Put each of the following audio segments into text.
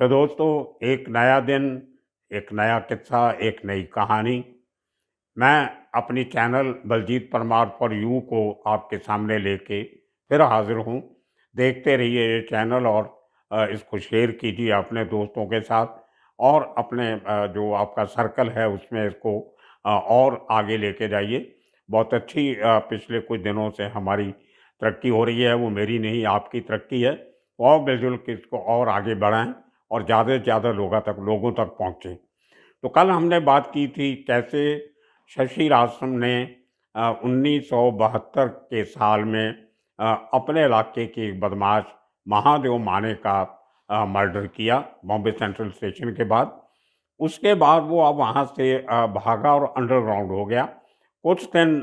तो दोस्तों एक नया दिन एक नया किस्सा एक नई कहानी मैं अपनी चैनल बलजीत परमार पर यू को आपके सामने लेके फिर हाजिर हूँ देखते रहिए ये चैनल और इसको शेयर कीजिए अपने दोस्तों के साथ और अपने जो आपका सर्कल है उसमें इसको और आगे लेके जाइए बहुत अच्छी पिछले कुछ दिनों से हमारी तरक्की हो रही है वो मेरी नहीं आपकी तरक्की है और बिल्कुल इसको और आगे बढ़ाएं और ज़्यादा से ज़्यादा लोगों तक लोगों तक पहुँचे तो कल हमने बात की थी कैसे शशि आश्रम ने उन्नीस के साल में आ, अपने इलाके के एक बदमाश महादेव माने का मर्डर किया बॉम्बे सेंट्रल स्टेशन के बाद उसके बाद वो अब वहाँ से आ, भागा और अंडरग्राउंड हो गया कुछ दिन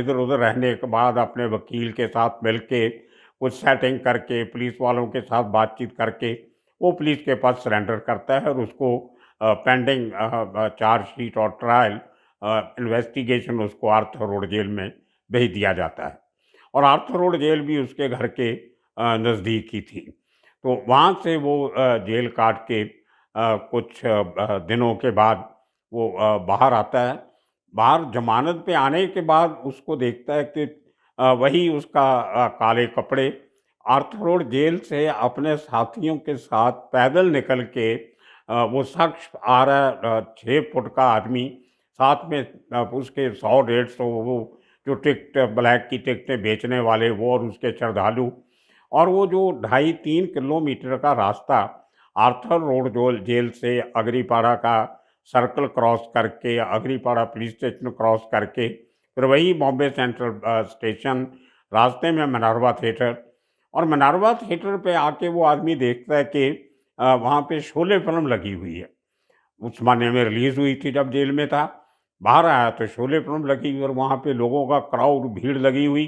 इधर उधर रहने के बाद अपने वकील के साथ मिलके कुछ सेटिंग करके पुलिस वालों के साथ बातचीत करके वो पुलिस के पास सरेंडर करता है और उसको पेंडिंग चार्जशीट और ट्रायल इन्वेस्टिगेशन उसको आर्थर रोड जेल में भेज दिया जाता है और आर्थर रोड जेल भी उसके घर के नज़दीक ही थी तो वहाँ से वो जेल काट के कुछ दिनों के बाद वो बाहर आता है बाहर जमानत पे आने के बाद उसको देखता है कि वही उसका काले कपड़े आर्थरोड जेल से अपने साथियों के साथ पैदल निकल के वो शख्स आ रहा है छः फुट का आदमी साथ में उसके सौ डेढ़ सौ वो जो टिकट ब्लैक की टिकटें बेचने वाले वो और उसके श्रद्धालु और वो जो ढाई तीन किलोमीटर का रास्ता आर्थर रोड जो जेल से अगरीपाड़ा का सर्कल क्रॉस करके अगरीपाड़ा पुलिस स्टेशन क्रॉस करके फिर वही बॉम्बे सेंट्रल स्टेशन रास्ते में मनारवा थिएटर और मनारवा थिएटर पे आके वो आदमी देखता है कि वहाँ पे शोले फिल्म लगी हुई है उस माने में रिलीज़ हुई थी जब जेल में था बाहर आया तो शोले फिल्म लगी हुई और वहाँ पे लोगों का क्राउड भीड़ लगी हुई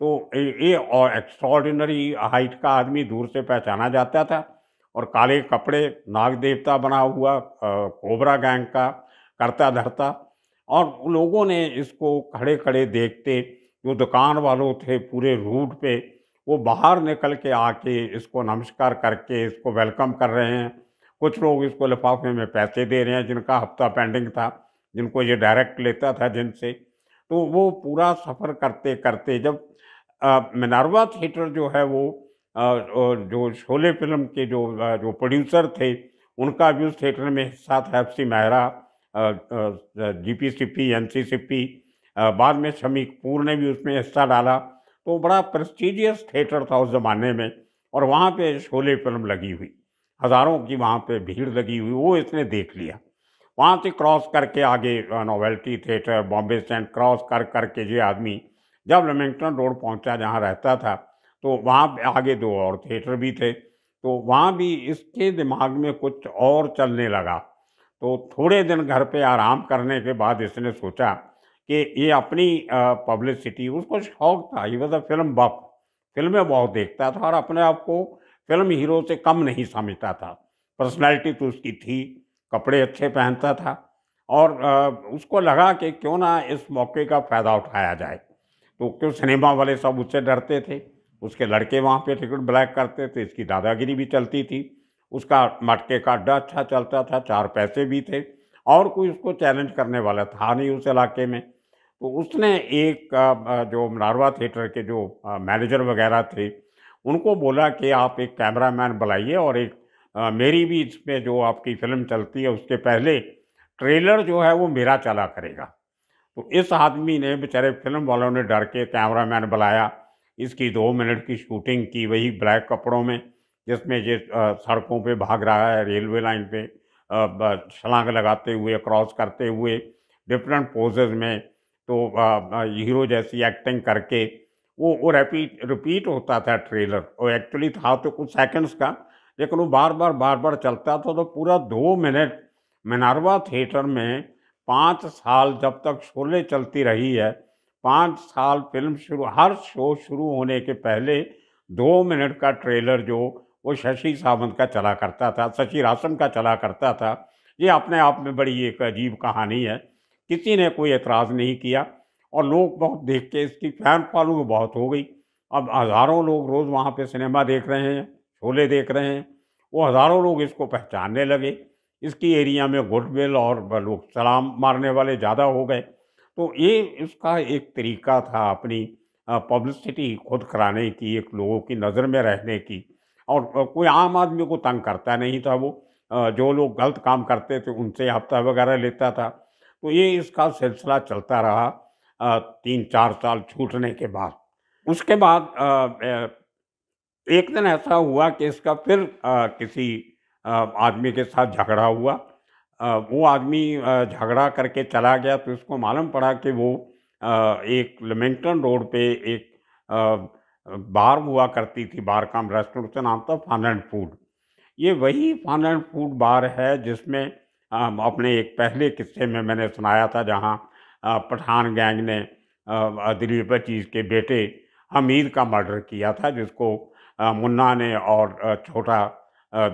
तो ये और एक्स्ट्रॉर्डिनरी हाइट का आदमी दूर से पहचाना जाता था और काले कपड़े नाग देवता बना हुआ कोबरा गैंग का करता धरता और लोगों ने इसको खड़े खड़े देखते जो दुकान वालों थे पूरे रूट पे वो बाहर निकल के आके इसको नमस्कार करके इसको वेलकम कर रहे हैं कुछ लोग इसको लिफाफे में पैसे दे रहे हैं जिनका हफ्ता पेंडिंग था जिनको ये डायरेक्ट लेता था जिनसे तो वो पूरा सफ़र करते करते जब मिनारवा थिएटर जो है वो आ, जो शोले फिल्म के जो जो प्रोड्यूसर थे उनका भी उस थिएटर में हिस्सा था F C Mehra ji P C P N C C P बाद में शमी कपूर ने भी उसमें हिस्सा डाला तो बड़ा प्रेस्टिजियस थिएटर था उस ज़माने में और वहाँ पे शोले फिल्म लगी हुई हज़ारों की वहाँ पे भीड़ लगी हुई वो इसने देख लिया वहाँ से क्रॉस करके आगे novelty theatre Bombay stand cross कर करके ये आदमी जब लेमिंगटन रोड पहुँचा जहाँ रहता था तो वहाँ आगे दो और थिएटर भी थे तो वहाँ भी इसके दिमाग में कुछ और चलने लगा तो थोड़े दिन घर पे आराम करने के बाद इसने सोचा कि ये अपनी पब्लिसिटी उसको शौक था ही वॉज अ फिल्म बफ फिल्में बहुत देखता था और अपने आप को फिल्म हीरो से कम नहीं समझता था पर्सनैलिटी तो उसकी थी कपड़े अच्छे पहनता था और आ, उसको लगा कि क्यों ना इस मौके का फ़ायदा उठाया जाए तो क्यों सिनेमा वाले सब उससे डरते थे उसके लड़के वहाँ पे टिकट ब्लैक करते थे इसकी दादागिरी भी चलती थी उसका मटके का अड्डा अच्छा चलता था चार पैसे भी थे और कोई उसको चैलेंज करने वाला था नहीं उस इलाके में तो उसने एक जो नारवा थिएटर के जो मैनेजर वगैरह थे उनको बोला कि आप एक कैमरा मैन बुलाइए और एक मेरी भी इसमें जो आपकी फिल्म चलती है उसके पहले ट्रेलर जो है वो मेरा चला करेगा तो इस आदमी ने बेचारे फिल्म वालों ने डर के कैमरा मैन बुलाया इसकी दो मिनट की शूटिंग की वही ब्लैक कपड़ों में जिसमें ये सड़कों पे भाग रहा है रेलवे लाइन पे छलांग लगाते हुए क्रॉस करते हुए डिफरेंट पोजेज में तो हीरो जैसी एक्टिंग करके वो वो रिपीट रिपीट होता था ट्रेलर और एक्चुअली था तो कुछ सेकंड्स का लेकिन वो बार बार बार बार चलता था तो पूरा दो मिनट मिनारवा थिएटर में पाँच साल जब तक शोले चलती रही है पाँच साल फिल्म शुरू हर शो शुरू होने के पहले दो मिनट का ट्रेलर जो वो शशि सावंत का चला करता था शशि राशन का चला करता था ये अपने आप में बड़ी एक अजीब कहानी है किसी ने कोई एतराज़ नहीं किया और लोग बहुत देख के इसकी फैन फॉलोइंग बहुत हो गई अब हज़ारों लोग रोज़ वहाँ पे सिनेमा देख रहे हैं शोले देख रहे हैं वो हज़ारों लोग इसको पहचानने लगे इसकी एरिया में गुडविल और लोग सलाम मारने वाले ज़्यादा हो गए तो ये इसका एक तरीका था अपनी पब्लिसिटी खुद कराने की एक लोगों की नज़र में रहने की और कोई आम आदमी को तंग करता नहीं था वो जो लोग गलत काम करते थे उनसे हफ्ता वगैरह लेता था तो ये इसका सिलसिला चलता रहा तीन चार साल छूटने के बाद उसके बाद एक दिन ऐसा हुआ कि इसका फिर किसी आदमी के साथ झगड़ा हुआ वो आदमी झगड़ा करके चला गया तो इसको मालूम पड़ा कि वो एक लिमिंगटन रोड पे एक बार हुआ करती थी बार काम रेस्टोरेंट से नाम था फान एंड फूड ये वही फान एंड फूड बार है जिसमें अपने एक पहले किस्से में मैंने सुनाया था जहाँ पठान गैंग ने दिलीप चीज के बेटे हमीद का मर्डर किया था जिसको मुन्ना ने और छोटा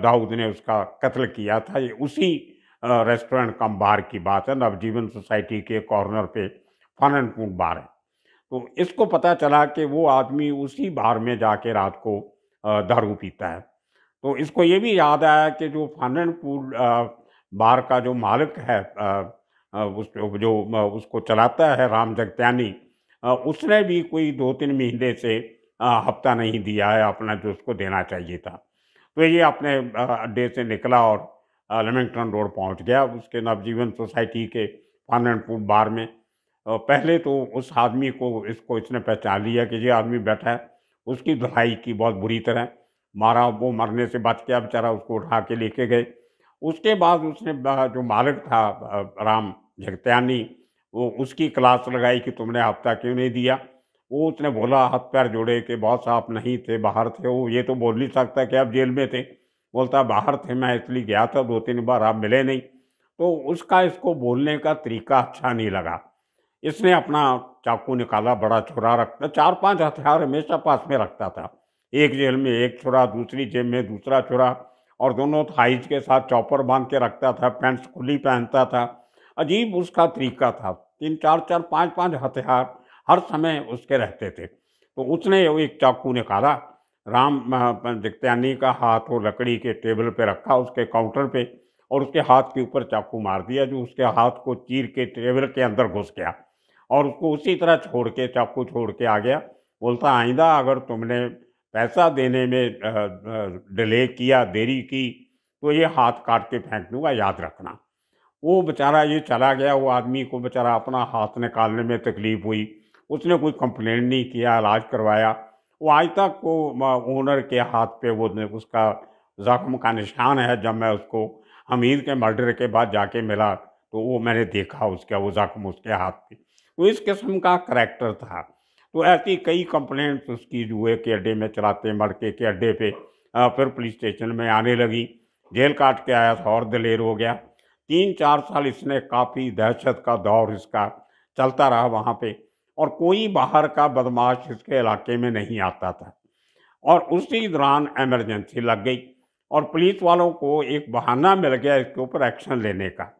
दाऊद ने उसका कत्ल किया था ये उसी रेस्टोरेंट कम बार की बात है नवजीवन सोसाइटी के कॉर्नर पे फन एंड फूड बार है तो इसको पता चला कि वो आदमी उसी बार में जाके रात को दारू पीता है तो इसको ये भी याद आया कि जो फन एंड फूड बार का जो मालिक है उस जो उसको चलाता है राम जगत्यानी उसने भी कोई दो तीन महीने से हफ्ता नहीं दिया है अपना जो उसको देना चाहिए था तो ये अपने अड्डे से निकला और लेमिंगटन रोड पहुंच गया उसके नवजीवन सोसाइटी के फार्मेंट फूड बार में पहले तो उस आदमी को इसको इसने पहचान लिया कि ये आदमी बैठा है उसकी धुलाई की बहुत बुरी तरह मारा वो मरने से बच गया बेचारा उसको उठा के लेके गए उसके बाद उसने जो मालिक था राम जगत्यानी वो उसकी क्लास लगाई कि तुमने हफ्ता क्यों नहीं दिया वो उसने बोला हाथ पैर जोड़े कि बॉस आप नहीं थे बाहर थे वो ये तो बोल नहीं सकता कि आप जेल में थे बोलता बाहर थे मैं इसलिए गया था दो तीन बार आप मिले नहीं तो उसका इसको बोलने का तरीका अच्छा नहीं लगा इसने अपना चाकू निकाला बड़ा छुरा रखता चार पांच हथियार हमेशा पास में रखता था एक जेल में एक छुरा दूसरी जेल में दूसरा छुरा और दोनों थाइज के साथ चॉपर बांध के रखता था पैंट्स खुली पहनता था अजीब उसका तरीका था तीन चार चार पाँच पाँच हथियार हर समय उसके रहते थे तो उसने एक चाकू निकाला राम दिक्त्यानी का हाथ वो लकड़ी के टेबल पे रखा उसके काउंटर पे और उसके हाथ के ऊपर चाकू मार दिया जो उसके हाथ को चीर के टेबल के अंदर घुस गया और उसको उसी तरह छोड़ के चाकू छोड़ के आ गया बोलता आइंदा अगर तुमने पैसा देने में डिले किया देरी की तो ये हाथ काट के फेंक दूंगा याद रखना वो बेचारा ये चला गया वो आदमी को बेचारा अपना हाथ निकालने में तकलीफ़ हुई उसने कोई कंप्लेंट नहीं किया इलाज करवाया वो आज तक वो ओनर के हाथ पे वो उसका ज़ख्म का निशान है जब मैं उसको हमीर के मर्डर के बाद जाके मिला तो वो मैंने देखा उसका वो ज़ख्म उसके हाथ पे तो इस किस्म का करेक्टर था तो ऐसी कई कंप्लेंट्स उसकी जुए के अड्डे में चलाते मड़के के अड्डे पे आ, फिर पुलिस स्टेशन में आने लगी जेल काट के आया था और दलेर हो गया तीन चार साल इसने काफ़ी दहशत का दौर इसका चलता रहा वहाँ पे और कोई बाहर का बदमाश इसके इलाके में नहीं आता था और उसी दौरान एमरजेंसी लग गई और पुलिस वालों को एक बहाना मिल गया इसके ऊपर एक्शन लेने का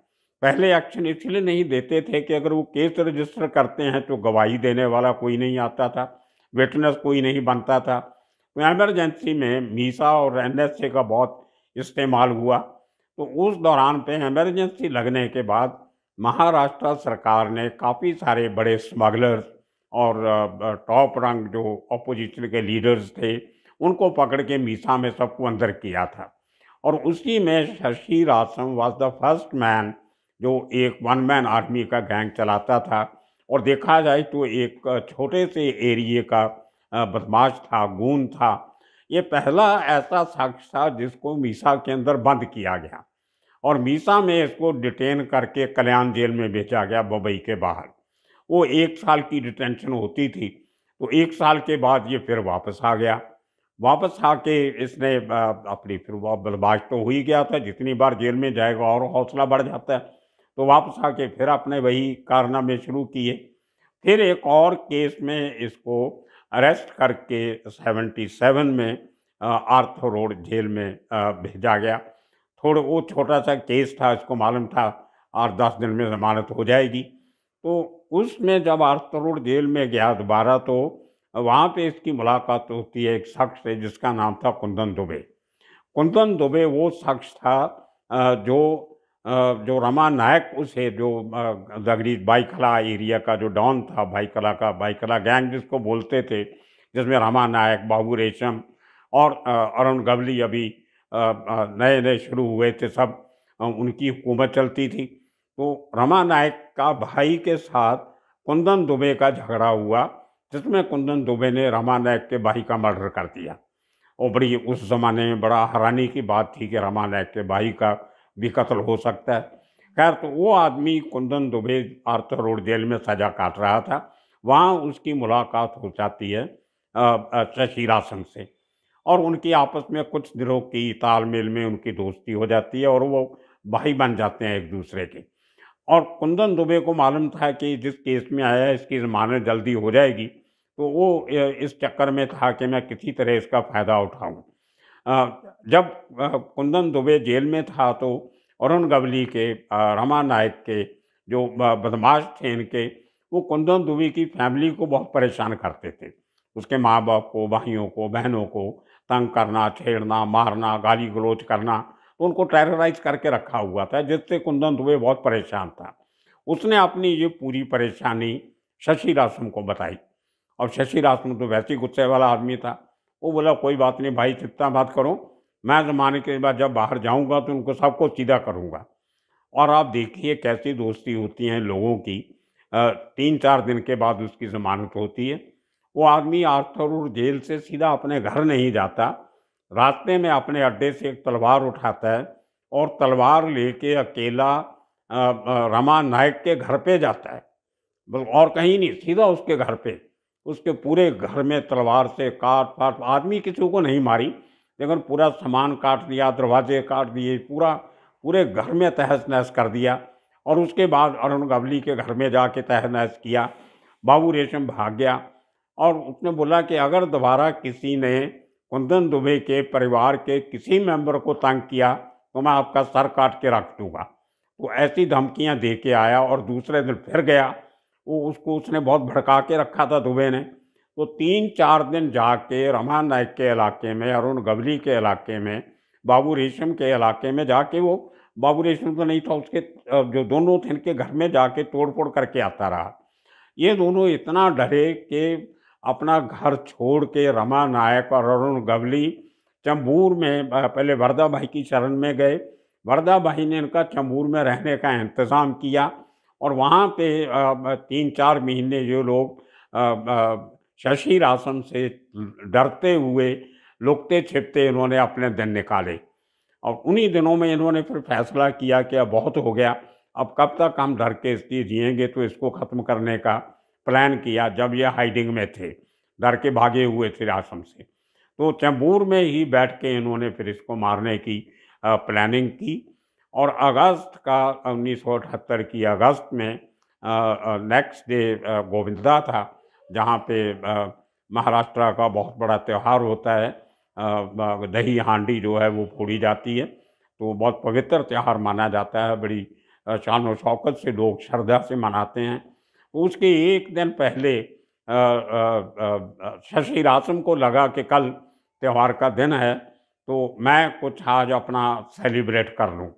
पहले एक्शन इसलिए नहीं देते थे कि अगर वो केस रजिस्टर करते हैं तो गवाही देने वाला कोई नहीं आता था विटनेस कोई नहीं बनता था तो एमरजेंसी में मीसा और एन का बहुत इस्तेमाल हुआ तो उस दौरान पे एमरजेंसी लगने के बाद महाराष्ट्र सरकार ने काफ़ी सारे बड़े स्मगलर्स और टॉप रंग जो अपोजिशन के लीडर्स थे उनको पकड़ के मीसा में सबको अंदर किया था और उसी में Shashi Rasham was the first man जो एक वन मैन आर्मी का गैंग चलाता था और देखा जाए तो एक छोटे से एरिए का बदमाश था गून था ये पहला ऐसा शख्स था जिसको मीसा के अंदर बंद किया गया और मीसा में इसको डिटेन करके कल्याण जेल में भेजा गया बम्बई के बाहर वो एक साल की डिटेंशन होती थी तो एक साल के बाद ये फिर वापस आ गया वापस आके इसने अपनी फिर बर्दाश्त तो हो ही गया था जितनी बार जेल में जाएगा और हौसला बढ़ जाता है तो वापस आके फिर अपने वही कारनामे शुरू किए फिर एक और केस में इसको अरेस्ट करके 77 में आर्थो रोड जेल में भेजा गया थोड़ा वो छोटा सा केस था इसको मालूम था आठ दस दिन में जमानत हो जाएगी तो उसमें जब आर्थो रोड जेल में गया दोबारा तो वहाँ पे इसकी मुलाकात होती है एक शख्स से जिसका नाम था कुंदन दुबे कुंदन दुबे वो शख्स था जो जो रमा नायक उसे जो दगड़ी बाईकला एरिया का जो डॉन था बाईकला का बाईकला गैंग जिसको बोलते थे जिसमें रमा नायक बाबू रेशम और अरुण गवली अभी नए नए शुरू हुए थे सब उनकी हुकूमत चलती थी तो रमा नायक का भाई के साथ कुंदन दुबे का झगड़ा हुआ जिसमें कुंदन दुबे ने रमा नायक के भाई का मर्डर कर दिया और बड़ी उस ज़माने में बड़ा हैरानी की बात थी कि रमा नायक के भाई का भी कत्ल हो सकता है खैर तो वो आदमी Kundan Dubey Arthur road jail में सजा काट रहा था वहाँ उसकी मुलाकात हो जाती है शशि राशन से और उनकी आपस में कुछ दिनों की तालमेल में उनकी दोस्ती हो जाती है और वो भाई बन जाते हैं एक दूसरे के और कुंदन दुबे को मालूम था कि जिस केस में आया है इसकी जमानत जल्दी हो जाएगी तो वो इस चक्कर में था कि मैं किसी तरह इसका फ़ायदा उठाऊं जब कुंदन दुबे जेल में था तो अरुण गवली के रमा नायक के जो बदमाश थे इनके वो कुंदन दुबे की फैमिली को बहुत परेशान करते थे उसके माँ बाप को भाइयों को बहनों को तंग करना छेड़ना मारना गाली गलोच करना तो उनको टेररइज करके रखा हुआ था जिससे कुंदन दुबे बहुत परेशान था उसने अपनी ये पूरी परेशानी शशि रासम को बताई और शशि रासम तो वैसे ही गुस्से वाला आदमी था वो बोला कोई बात नहीं भाई कितना बात करो मैं ज़माने के बाद जब बाहर जाऊंगा तो उनको सबको सीधा करूंगा और आप देखिए कैसी दोस्ती होती है लोगों की तीन चार दिन के बाद उसकी जमानत होती है वो आदमी आर्थरूर जेल से सीधा अपने घर नहीं जाता रास्ते में अपने अड्डे से एक तलवार उठाता है और तलवार लेके अकेला रमा नायक के घर पे जाता है और कहीं नहीं सीधा उसके घर पे उसके पूरे घर में तलवार से काट पाट आदमी किसी को नहीं मारी लेकिन पूरा सामान काट दिया दरवाजे काट दिए पूरा पूरे घर में तहस नहस कर दिया और उसके बाद अरुण गवली के घर में जाके तहस नहस किया बाबू रेशम भाग गया और उसने बोला कि अगर दोबारा किसी ने कुंदन दुबे के परिवार के किसी मेंबर को तंग किया तो मैं आपका सर काट के रख दूंगा तो ऐसी धमकियां दे के आया और दूसरे दिन फिर गया वो उसको उसने बहुत भड़का के रखा था दुबे ने तो तीन चार दिन जाके रमा नायक के इलाके में अरुण गवली के इलाके में बाबू रेशम के इलाके में जाके वो बाबू रेशम तो नहीं था उसके जो दोनों थे इनके घर में जाके तोड़ फोड़ करके आता रहा ये दोनों इतना डरे कि अपना घर छोड़ के रमा नायक और अरुण गवली चंबूर में पहले वरदा भाई की शरण में गए वरदा भाई ने इनका चंबूर में रहने का इंतज़ाम किया और वहाँ पे तीन चार महीने जो लोग शशि राशन से डरते हुए लुकते छिपते इन्होंने अपने दिन निकाले और उन्हीं दिनों में इन्होंने फिर फैसला किया कि अब बहुत हो गया अब कब तक हम डर के इसकी जियेंगे तो इसको ख़त्म करने का प्लान किया जब ये हाइडिंग में थे डर के भागे हुए थे आश्रम से तो चैम्बूर में ही बैठ के इन्होंने फिर इसको मारने की प्लानिंग की और अगस्त का उन्नीस की अगस्त में नेक्स्ट डे गोविंदा था जहाँ पे महाराष्ट्र का बहुत बड़ा त्यौहार होता है दही हांडी जो है वो फोड़ी जाती है तो बहुत पवित्र त्यौहार माना जाता है बड़ी शान और शौकत से लोग श्रद्धा से मनाते हैं उसके एक दिन पहले शशि रासम को लगा कि कल त्यौहार का दिन है तो मैं कुछ आज अपना सेलिब्रेट कर लूँ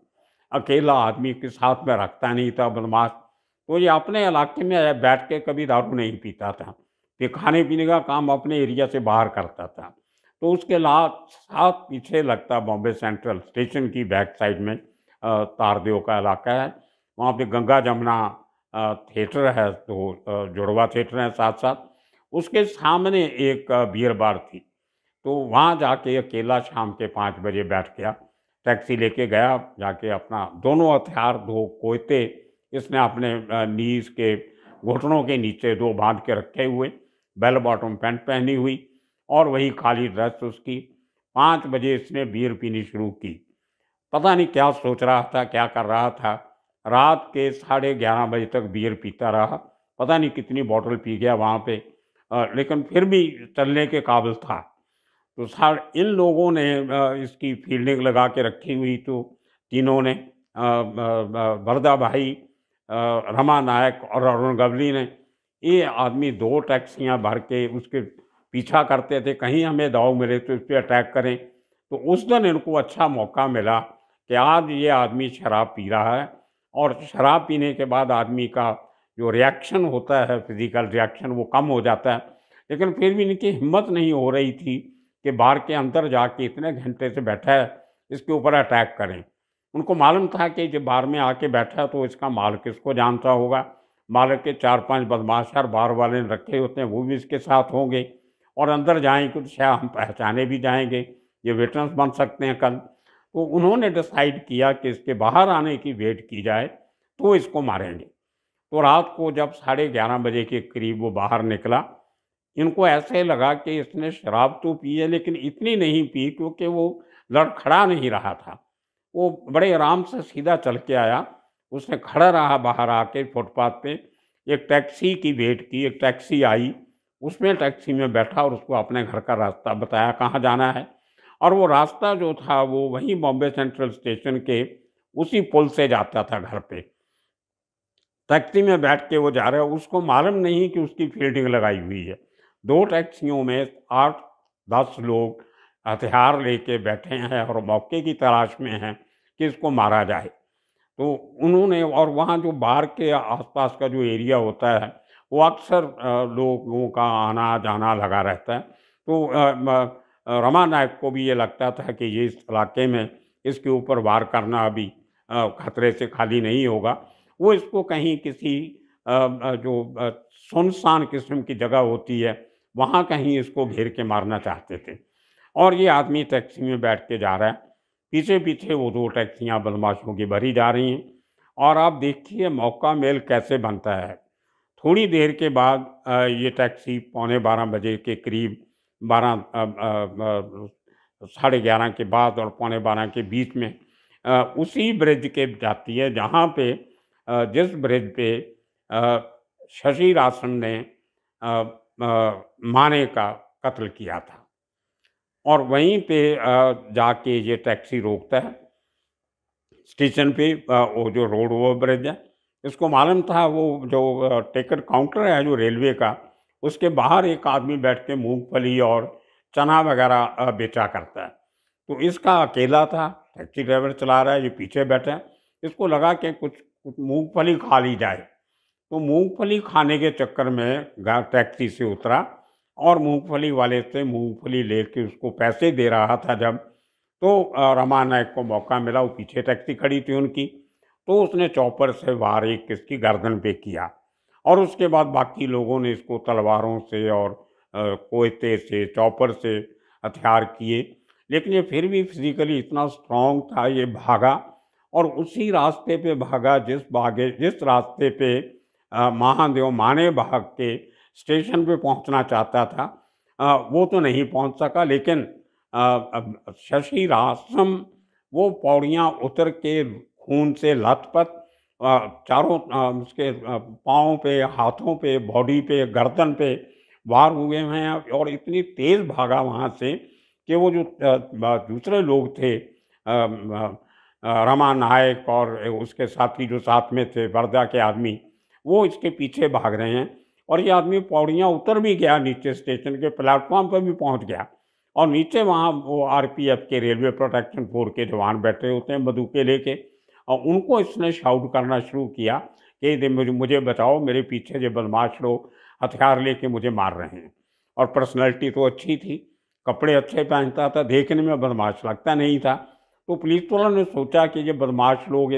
अकेला आदमी के साथ में रखता नहीं था बदमाश तो ये अपने इलाके में बैठ के कभी दारू नहीं पीता था ये खाने पीने का काम अपने एरिया से बाहर करता था तो उसके लास्ट साथ पीछे लगता बॉम्बे सेंट्रल स्टेशन की बैक साइड में तारदेव का इलाका है वहाँ पे गंगा जमुना थिएटर है तो जुड़वा थिएटर है साथ साथ उसके सामने एक बियर बार थी तो वहाँ जाके अकेला शाम के पाँच बजे बैठ गया टैक्सी लेके गया जाके अपना दोनों हथियार दो कोयते इसने अपने नीज के घुटनों के नीचे दो बांध के रखे हुए बेल बॉटम पैंट पहनी हुई और वही काली ड्रेस उसकी पाँच बजे इसने बियर पीनी शुरू की पता नहीं क्या सोच रहा था क्या कर रहा था रात के साढ़े ग्यारह बजे तक बियर पीता रहा पता नहीं कितनी बॉटल पी गया वहाँ पे लेकिन फिर भी चलने के काबिल था तो सर इन लोगों ने इसकी फील्डिंग लगा के रखी हुई तो तीनों ने वरदा भाई रमा नायक और अरुण गवली ने ये आदमी दो टैक्सियाँ भर के उसके पीछा करते थे कहीं हमें दाव मिले तो उस पर अटैक करें तो उस दिन इनको अच्छा मौका मिला कि आज ये आदमी शराब पी रहा है और शराब पीने के बाद आदमी का जो रिएक्शन होता है फिज़िकल रिएक्शन वो कम हो जाता है लेकिन फिर भी इनकी हिम्मत नहीं हो रही थी कि बाहर के अंदर जाके इतने घंटे से बैठा है इसके ऊपर अटैक करें उनको मालूम था कि जब बाहर में आके बैठा है तो इसका माल किसको जानता होगा माल के चार पांच बदमाश और बाहर वाले रखे होते हैं वो भी इसके साथ होंगे और अंदर जाएंगे तो शायद हम पहचाने भी जाएंगे ये विटनेस बन सकते हैं कल तो उन्होंने डिसाइड किया कि इसके बाहर आने की वेट की जाए तो इसको मारेंगे तो रात को जब साढ़े ग्यारह बजे के करीब वो बाहर निकला इनको ऐसे लगा कि इसने शराब तो पी है लेकिन इतनी नहीं पी क्योंकि वो लड़खड़ा नहीं रहा था वो बड़े आराम से सीधा चल के आया उसने खड़ा रहा बाहर आके फुटपाथ पे एक टैक्सी की वेट की एक टैक्सी आई उसमें टैक्सी में बैठा और उसको अपने घर का रास्ता बताया कहाँ जाना है और वो रास्ता जो था वो वहीं बॉम्बे सेंट्रल स्टेशन के उसी पुल से जाता था घर पे टैक्सी में बैठ के वो जा रहा है उसको मालूम नहीं कि उसकी फील्डिंग लगाई हुई है दो टैक्सियों में आठ दस लोग हथियार लेके बैठे हैं और मौके की तलाश में हैं कि इसको मारा जाए तो उन्होंने और वहाँ जो बाहर के आसपास का जो एरिया होता है वो अक्सर लोगों का आना जाना लगा रहता है तो रमा नायक को भी ये लगता था कि ये इस इलाके में इसके ऊपर वार करना अभी खतरे से खाली नहीं होगा वो इसको कहीं किसी जो सुनसान किस्म की जगह होती है वहाँ कहीं इसको घेर के मारना चाहते थे और ये आदमी टैक्सी में बैठ के जा रहा है पीछे पीछे वो दो टैक्सियाँ बदमाशों की भरी जा रही हैं और आप देखिए मौका मेल कैसे बनता है थोड़ी देर के बाद ये टैक्सी पौने बारह बजे के करीब बारह साढ़े ग्यारह के बाद और पौने बारह के बीच में आ, उसी ब्रिज के जाती है जहाँ पे आ, जिस ब्रिज पे शशि राशन ने आ, माने का कत्ल किया था और वहीं पे जाके ये टैक्सी रोकता है स्टेशन पे वो जो रोड ओवर ब्रिज है इसको मालूम था वो जो टिकट काउंटर है जो रेलवे का उसके बाहर एक आदमी बैठ के मूँगफली और चना वगैरह बेचा करता है तो इसका अकेला था टैक्सी ड्राइवर चला रहा है जो पीछे बैठे हैं इसको लगा कि कुछ कुछ मूँगफली खा ली जाए तो मूंगफली खाने के चक्कर में टैक्सी से उतरा और मूंगफली वाले से मूंगफली लेके उसको पैसे दे रहा था जब तो रमा नायक को मौका मिला वो पीछे टैक्सी खड़ी थी उनकी तो उसने चौपर से वार एक किसकी गर्दन पे किया और उसके बाद बाकी लोगों ने इसको तलवारों से और कोयते से चौपर से हथियार किए लेकिन ये फिर भी फिजिकली इतना स्ट्रांग था ये भागा और उसी रास्ते पे भागा जिस भागे जिस रास्ते पे महादेव माने भाग के स्टेशन पे पहुंचना चाहता था आ, वो तो नहीं पहुंच सका लेकिन शशि राशम वो पौड़ियाँ उतर के खून से लथपथ चारों उसके पाँव पे हाथों पे बॉडी पे गर्दन पे वार हुए हैं और इतनी तेज़ भागा वहाँ से कि वो जो दूसरे लोग थे रमा नायक और उसके साथी जो साथ में थे वर्धा के आदमी वो इसके पीछे भाग रहे हैं और ये आदमी पौड़ियाँ उतर भी गया नीचे स्टेशन के प्लेटफॉर्म पर भी पहुँच गया और नीचे वहाँ वो आर के रेलवे प्रोटेक्शन फोर के जवान बैठे होते हैं बंदूकें लेके और उनको इसने शाउट करना शुरू किया कि मुझे मुझे बचाओ मेरे पीछे जो बदमाश लोग हथियार लेके मुझे मार रहे हैं और पर्सनैलिटी तो अच्छी थी कपड़े अच्छे पहनता था देखने में बदमाश लगता नहीं था तो पुलिस वालों ने सोचा कि ये बदमाश लोग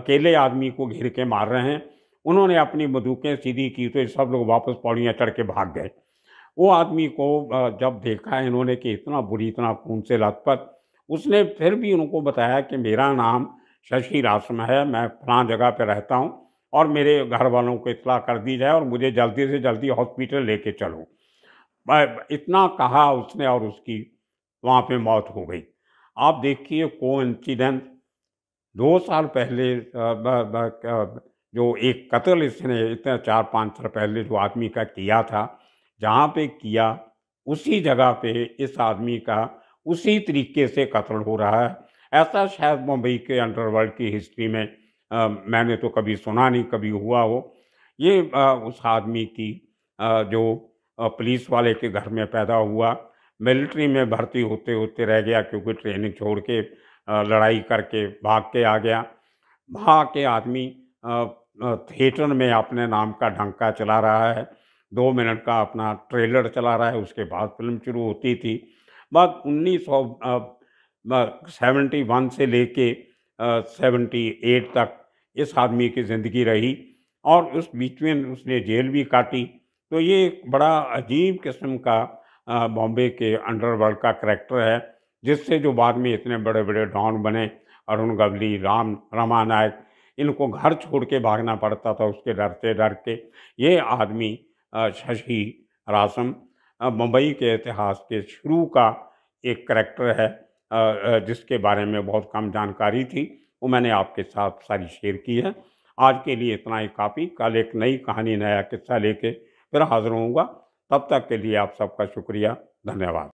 अकेले आदमी को घिर के मार रहे हैं उन्होंने अपनी बंदूकें सीधी की तो सब लोग वापस पौड़ियाँ चढ़ के भाग गए वो आदमी को जब देखा इन्होंने कि इतना बुरी इतना खून से लथपथ उसने फिर भी उनको बताया कि मेरा नाम शशि राशम है मैं फलां जगह पर रहता हूँ और मेरे घर वालों को इतला कर दी जाए और मुझे जल्दी से जल्दी हॉस्पिटल लेके चलो इतना कहा उसने और उसकी वहाँ पे मौत हो गई आप देखिए को इंसिडेंट दो साल पहले आ, आ, आ, जो एक कत्ल इसने इतना चार पाँच साल पहले जो आदमी का किया था जहाँ पे किया उसी जगह पे इस आदमी का उसी तरीके से कत्ल हो रहा है ऐसा शायद मुंबई के अंडरवर्ल्ड की हिस्ट्री में आ, मैंने तो कभी सुना नहीं कभी हुआ हो ये आ, उस आदमी की आ, जो आ, पुलिस वाले के घर में पैदा हुआ मिलिट्री में भर्ती होते होते रह गया क्योंकि ट्रेनिंग छोड़ के आ, लड़ाई करके भाग के आ गया वहाँ के आदमी थिएटर में अपने नाम का ढंका चला रहा है दो मिनट का अपना ट्रेलर चला रहा है उसके बाद फिल्म शुरू होती थी बस उन्नीस सौ सेवेंटी वन से लेके सेवेंटी एट तक इस आदमी की ज़िंदगी रही और उस बीच में उसने जेल भी काटी तो ये एक बड़ा अजीब किस्म का बॉम्बे के अंडरवर्ल्ड का करेक्टर है जिससे जो बाद में इतने बड़े बड़े डॉन बने अरुण गवली राम रमानायक नायक इनको घर छोड़ के भागना पड़ता था उसके डरते डर के ये आदमी शशि रासम मुंबई के इतिहास के शुरू का एक करेक्टर है जिसके बारे में बहुत कम जानकारी थी वो मैंने आपके साथ सारी शेयर की है आज के लिए इतना ही काफ़ी कल एक नई कहानी नया किस्सा लेके फिर हाजिर होऊंगा तब तक के लिए आप सबका शुक्रिया धन्यवाद